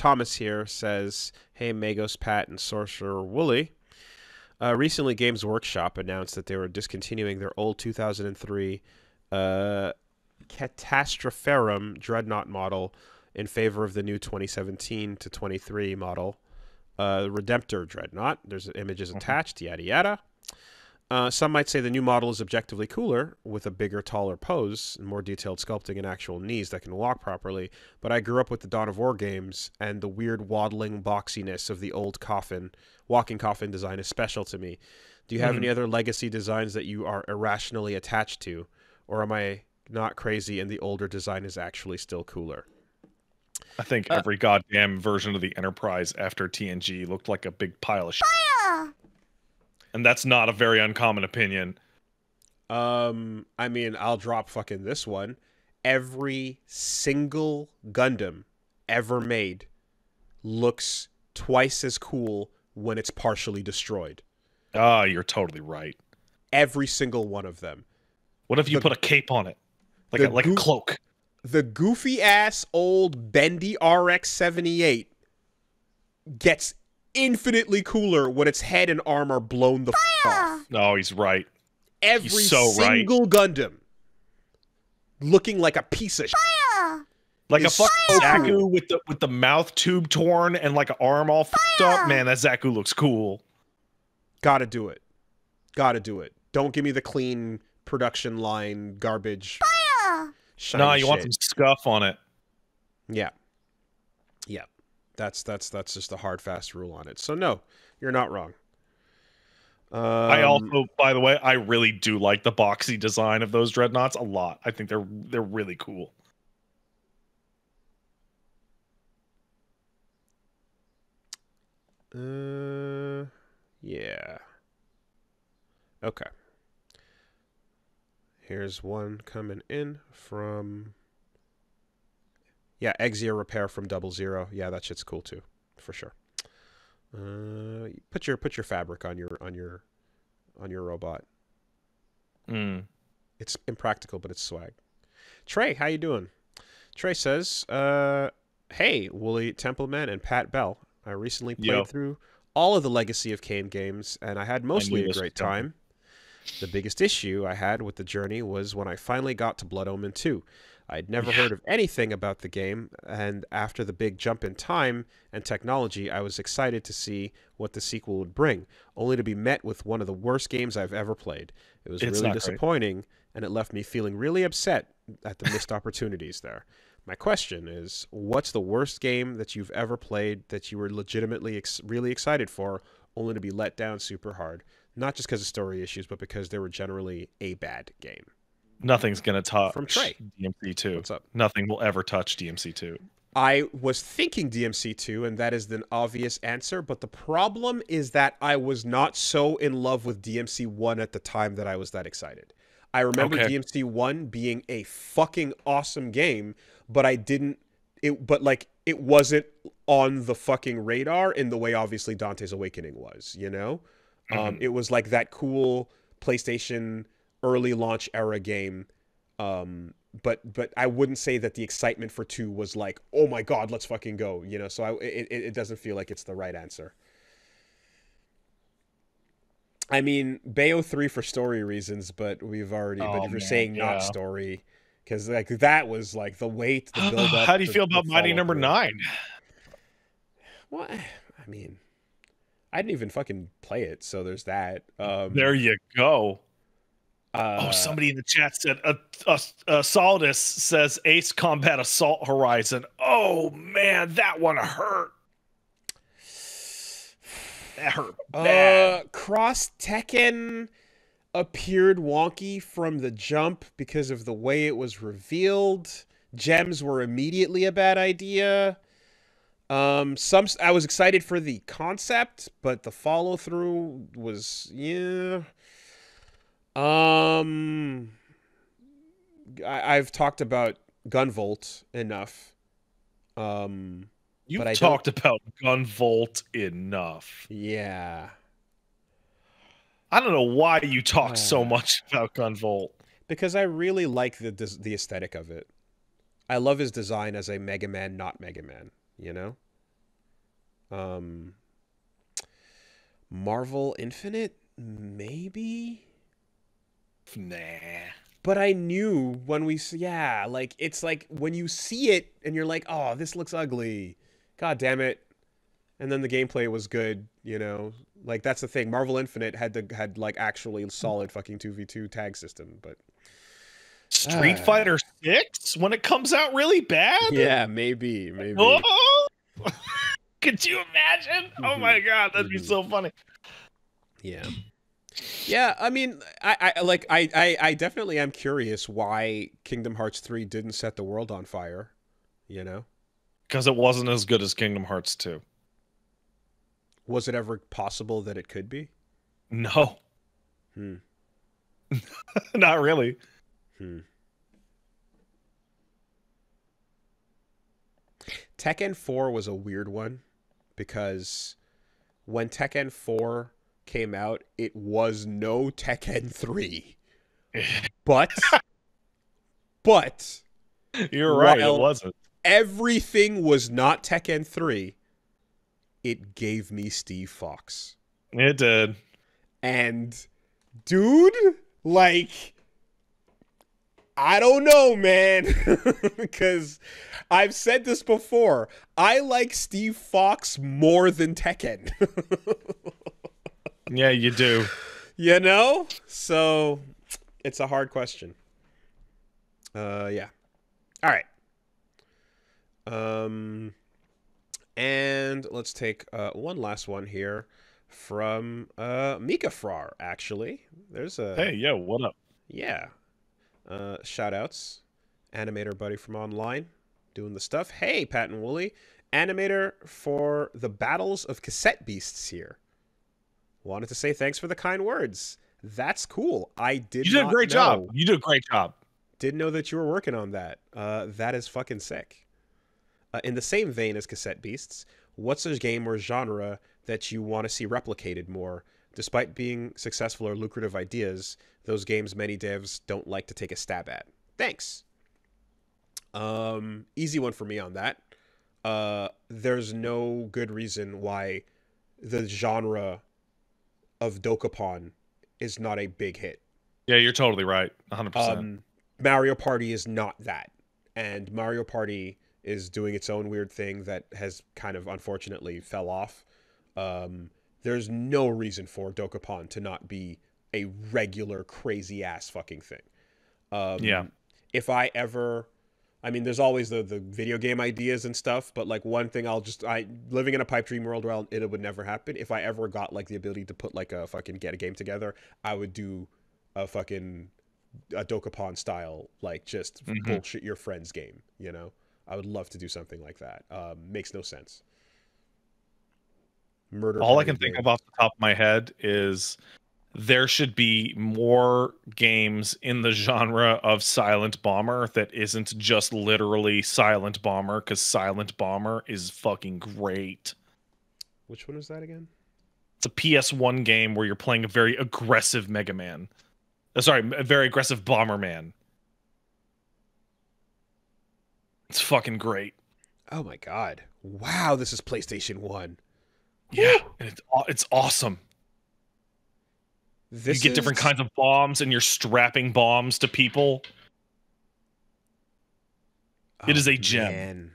Thomas here says, "Hey, Magos, Pat, and Sorcerer Wooly." Uh, recently, Games Workshop announced that they were discontinuing their old 2003 uh, Catastropherum Dreadnought model in favor of the new 2017 to 23 model, uh, Redemptor Dreadnought. There's images mm-hmm. attached, yada yada. Uh, some might say the new model is objectively cooler, with a bigger, taller pose, and more detailed sculpting and actual knees that can walk properly, but I grew up with the Dawn of War games, and the weird waddling boxiness of the old coffin, walking coffin design is special to me. Do you have mm-hmm. any hmm. other legacy designs that you are irrationally attached to, or am I not crazy and the older design is actually still cooler? I think uh, every goddamn version of the Enterprise after TNG looked like a big pile of shit and that's not a very uncommon opinion. Um, I mean, I'll drop fucking this one. Every single Gundam ever made looks twice as cool when it's partially destroyed. Ah, oh, you're totally right. Every single one of them. What if you the, put a cape on it, like a, like a cloak? The goofy ass old bendy RX seventy eight gets infinitely cooler when its head and arm are blown the off. No, oh, he's right. Every he's so single right. Gundam looking like a piece of shit, like a fucking Zaku with the with the mouth tube torn and like an arm all fucked up. Man, that Zaku looks cool. Gotta do it. Gotta do it. Don't give me the clean production line garbage. Fire! Nah, you shit. want some scuff on it. Yeah. Yeah. That's that's that's just a hard fast rule on it. So no, you're not wrong. Um, I also, by the way, I really do like the boxy design of those dreadnoughts a lot. I think they're they're really cool. Uh, yeah. Okay. Here's one coming in from yeah, Exia repair from Double Zero. Yeah, that shit's cool too, for sure. Uh, put your put your fabric on your on your on your robot. Mm. It's impractical, but it's swag. Trey, how you doing? Trey says, uh, "Hey, Wooly Templeman and Pat Bell. I recently played through all of the Legacy of Kane games, and I had mostly I a great time. The biggest issue I had with the journey was when I finally got to Blood Omen 2. I'd never heard of anything about the game, and after the big jump in time and technology, I was excited to see what the sequel would bring, only to be met with one of the worst games I've ever played. It was it's really disappointing, great. and it left me feeling really upset at the missed opportunities there. My question is, what's the worst game that you've ever played that you were legitimately ex- really excited for, only to be let down super hard? Not just because of story issues, but because they were generally a bad game nothing's gonna touch from Trey DMC two. What's up? Nothing will ever touch DMC two. I was thinking DMC two, and that is an obvious answer. But the problem is that I was not so in love with DMC one at the time that I was that excited. I remember okay. DMC one being a fucking awesome game, but I didn't. It but like it wasn't on the fucking radar in the way obviously Dante's Awakening was. You know, um, mm-hmm. um, it was like that cool PlayStation early launch era game. Um, but but I wouldn't say that the excitement for two was like, oh my god, let's fucking go. You know, so I, it it doesn't feel like it's the right answer. I mean, Bayo three for story reasons, but we've already. Oh, but if you're saying yeah. not story, because like that was like the weight, the build up. How do you the, feel about Mighty Number Nine? What I mean, I didn't even fucking play it, so there's that. Um, there you go. Oh, uh, oh, somebody in the chat said a, uh, says Ace Combat Assault Horizon. Oh man, that one hurt. That hurt. Uh, bad. Uh, Cross Tekken appeared wonky from the jump because of the way it was revealed. Gems were immediately a bad idea. Um, some I was excited for the concept, but the follow through was yeah. Um, I, have talked about Gunvolt enough. Um, you've talked don't... about Gunvolt enough. Yeah. I don't know why you talk uh, so much about Gunvolt. Because I really like the the aesthetic of it. I love his design as a Mega Man, not Mega Man. You know. Um. Marvel Infinite, maybe. Nah. But I knew when we, yeah, like it's like when you see it and you're like, oh, this looks ugly. God damn it. And then the gameplay was good, you know. Like that's the thing. Marvel Infinite had the had like actually solid fucking two v two tag system, but Street ah. Fighter Six when it comes out really bad. Yeah, maybe, maybe. Oh! Could you imagine? Oh my mm-hmm. god, that'd be mm-hmm. so funny. Yeah. Yeah, I mean, I, I like I, I, I definitely am curious why Kingdom Hearts three didn't set the world on fire, you know? Because it wasn't as good as Kingdom Hearts two. Was it ever possible that it could be? No. Hmm. Not really. Hmm. Tekken 4 was a weird one because when Tekken 4 came out, it was no Tekken 3. but but you're right, it wasn't. Everything was not Tekken 3. It gave me Steve Fox. It did. And dude, like I don't know, man, because I've said this before. I like Steve Fox more than Tekken. Yeah, you do. you know? So it's a hard question. Uh yeah. All right. Um and let's take uh, one last one here from uh, Mika Frar, actually. There's a. Hey, yo, what up? Yeah. Uh, shout outs. Animator buddy from online doing the stuff. Hey, Pat and Wooly. Animator for the Battles of Cassette Beasts here wanted to say thanks for the kind words. That's cool. I did. You did a great know. job. You did a great job. Didn't know that you were working on that. Uh, that is fucking sick. Uh, in the same vein as Cassette Beasts, what's a game or genre that you want to see replicated more? Despite being successful or lucrative ideas, those games many devs don't like to take a stab at. Thanks. Um, easy one for me on that. Uh, there's no good reason why the genre of Dokapon is not a big hit. Yeah, you're totally right. 100%. Um, Mario Party is not that. And Mario Party is doing its own weird thing that has kind of unfortunately fell off. Um, there's no reason for Dokapon to not be a regular crazy ass fucking thing. Um, yeah. If I ever I mean, there's always the, the video game ideas and stuff, but like one thing I'll just I living in a pipe dream world where it would never happen. If I ever got like the ability to put like a fucking get a game together, I would do a fucking a Dokapon style like just mm-hmm. bullshit your friends game. You know, I would love to do something like that. Um, makes no sense. Murder. All I can game. think of off the top of my head is there should be more games in the genre of silent bomber that isn't just literally silent bomber because silent bomber is fucking great which one is that again it's a ps1 game where you're playing a very aggressive mega man uh, sorry a very aggressive bomber man it's fucking great oh my god wow this is playstation 1 yeah it's, it's awesome this you get is... different kinds of bombs and you're strapping bombs to people. Oh, it is a oh, gem. Man.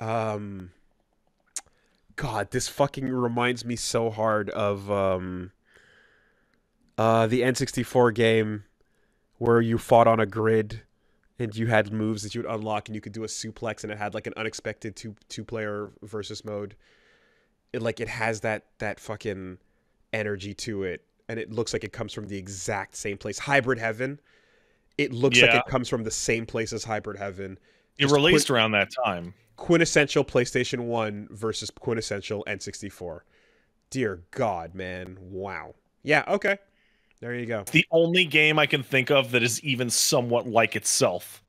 Um God, this fucking reminds me so hard of um uh the N64 game where you fought on a grid and you had moves that you would unlock and you could do a suplex and it had like an unexpected two two player versus mode. It like it has that that fucking energy to it and it looks like it comes from the exact same place. Hybrid Heaven. It looks yeah. like it comes from the same place as Hybrid Heaven. Just it released around that time. Quintessential PlayStation 1 versus quintessential N64. Dear God, man. Wow. Yeah, okay. There you go. The only game I can think of that is even somewhat like itself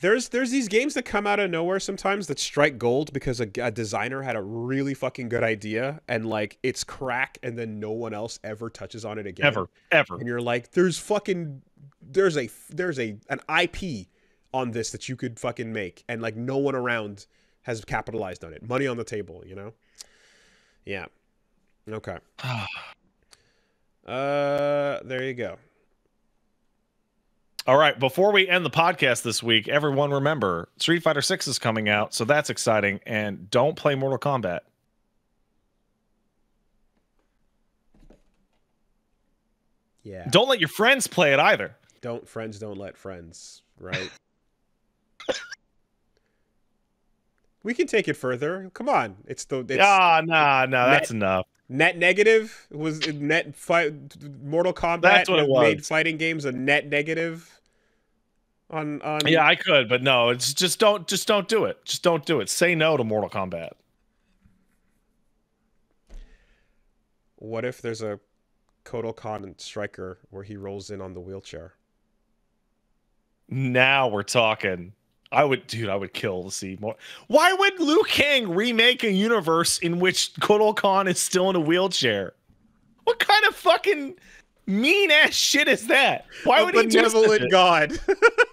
there's there's these games that come out of nowhere sometimes that strike gold because a, a, designer had a really fucking good idea and like it's crack and then no one else ever touches on it again ever ever and you're like there's fucking there's a there's a an IP on this that you could fucking make and like no one around has capitalized on it money on the table you know yeah okay uh there you go all right, before we end the podcast this week, everyone remember Street Fighter 6 is coming out, so that's exciting and don't play Mortal Kombat. Yeah. Don't let your friends play it either. Don't friends don't let friends, right? we can take it further. Come on. It's the it's Ah, nah, nah, that's enough. Net negative was net fight Mortal Kombat that's what it was. made fighting games a net negative on on Yeah, I could, but no, it's just don't just don't do it. Just don't do it. Say no to Mortal Kombat. What if there's a Kotal Khan striker where he rolls in on the wheelchair? Now we're talking. I would, dude, I would kill to see more. Why would Liu Kang remake a universe in which Kotal Khan is still in a wheelchair? What kind of fucking mean ass shit is that? Why a would he do benevolent god?